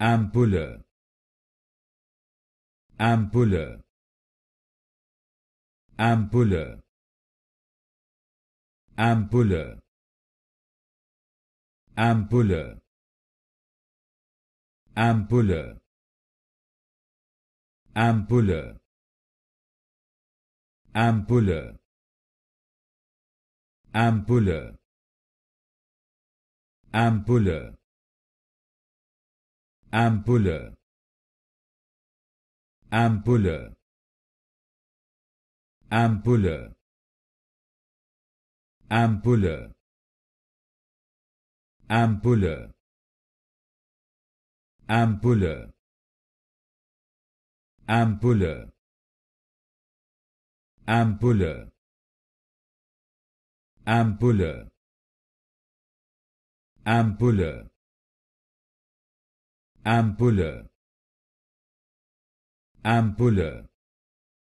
ampulle ampulle ampulle ampulle ampulle ampulle ampulle ampulle ampulle ampulle ampulle ampulle ampulle ampulle ampulle ampulle ampulle ampulle ampulle ampulle ampulle ampulle